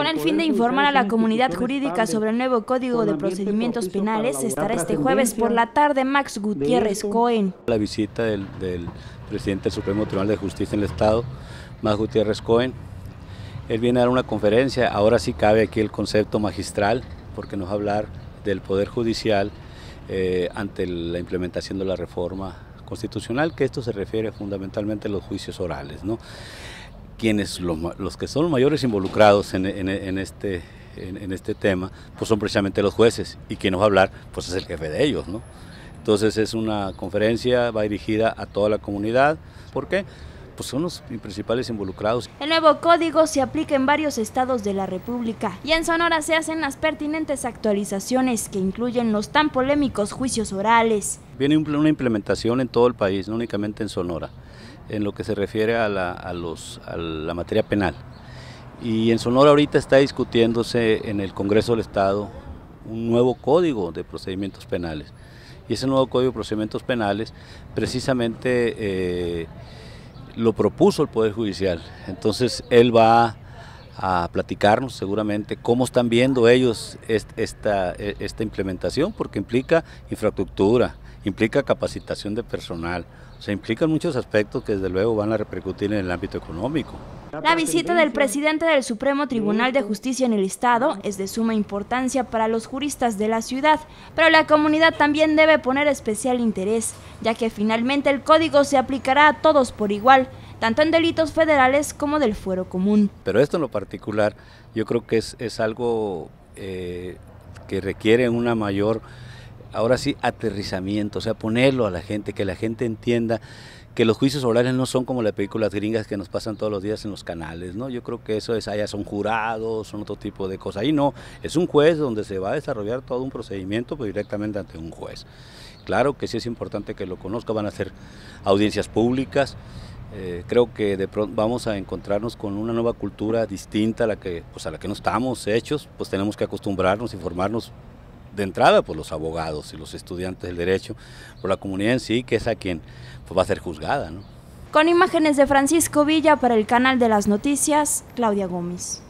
Con el fin de informar a la comunidad jurídica sobre el nuevo Código de Procedimientos Penales, estará este jueves por la tarde Max Gutiérrez Cohen. La visita del, presidente del Supremo Tribunal de Justicia en el Estado, Max Gutiérrez Cohen. Él viene a dar una conferencia, ahora sí cabe aquí el concepto magistral, porque nos va a hablar del Poder Judicial eh, ante la implementación de la reforma constitucional, que esto se refiere fundamentalmente a los juicios orales. ¿no? quienes los, que son los mayores involucrados en, este en, este tema, pues son precisamente los jueces y quien nos va a hablar, pues es el jefe de ellos, ¿no? Entonces es una conferencia, va dirigida a toda la comunidad, porque Pues son los principales involucrados. El nuevo código se aplica en varios estados de la República y en Sonora se hacen las pertinentes actualizaciones que incluyen los tan polémicos juicios orales. Viene una implementación en todo el país, no únicamente en Sonora en lo que se refiere a la, materia penal. Y en Sonora ahorita está discutiéndose en el Congreso del Estado un nuevo código de procedimientos penales. Y ese nuevo código de procedimientos penales precisamente eh, lo propuso el Poder Judicial. Entonces él va a platicarnos seguramente cómo están viendo ellos e-, esta implementación, porque implica infraestructura, implica capacitación de personal, o sea, implican muchos aspectos que desde luego van a repercutir en el ámbito económico. La visita del presidente del Supremo Tribunal de Justicia en el Estado es de suma importancia para los juristas de la ciudad, pero la comunidad también debe poner especial interés, ya que finalmente el código se aplicará a todos por igual, tanto en delitos federales como del fuero común. Pero esto en lo particular yo creo que es, algo eh, que requiere una mayor ahora sí, aterrizamiento, o sea, ponerlo a la gente, que la gente entienda que los juicios orales no son como las películas gringas que nos pasan todos los días en los canales, ¿no? Yo creo que eso es, allá son jurados, son otro tipo de cosas. Ahí no, es un juez donde se va a desarrollar todo un procedimiento pues, directamente ante un juez. Claro que sí es importante que lo conozca, van a ser audiencias públicas. Eh, creo que de pronto vamos a encontrarnos con una nueva cultura distinta a la que, pues, a la que no estamos hechos, pues tenemos que acostumbrarnos y formarnos de entrada por pues, los abogados y los estudiantes del derecho, por la comunidad en sí, que es a quien pues, va a ser juzgada. ¿no? Con imágenes de Francisco Villa para el canal de las noticias, Claudia Gómez.